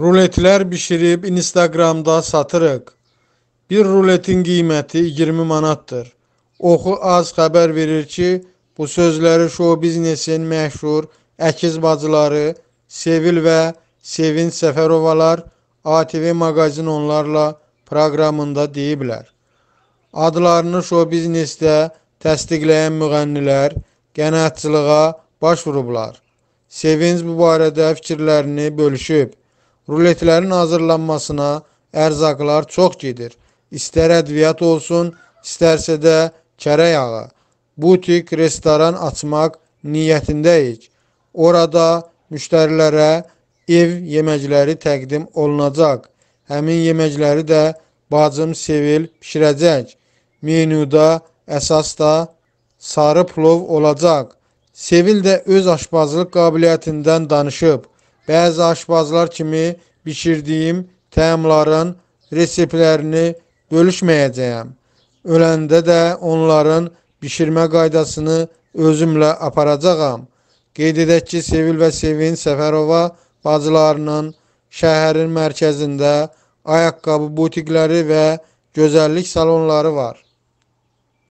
Ruletlər bişirib Instagramda satırıq. Bir ruletin qiyməti 20 manatdır. Oxu az xəbər verir ki, bu sözləri şou biznesin məşhur əkiz bacıları Sevil və Sevin Səfərovalar ATV maqazin onlarla proqramında deyiblər. Adlarını şou biznesdə təsdiqləyən müğənnilər qənaətçılığa başvurublar. Sevinç bu barədə fikirlərini bölüşüb. Ruletlərin hazırlanmasına ərzaqlar çox gedir. İstər ədviyyat olsun, istərsə də kərə yağı. Butik restoran açmaq niyyətindəyik. Orada müştərilərə ev yeməkləri təqdim olunacaq. Həmin yeməkləri də bacım Sevil pişirəcək. Menyuda əsas da sarı plov olacaq. Sevil də öz aşbazlıq qabiliyyətindən danışıb bəzi aşbazlar kimi bişirdiyim təmların reseplərini bölüşməyəcəyəm. Öləndə də onların bişirmə qaydasını özümlə aparacağam. Qeyd edək ki, Sevil və Sevin Səfərova bacılarının şəhərin mərkəzində ayaqqabı butikləri və gözəllik salonları var.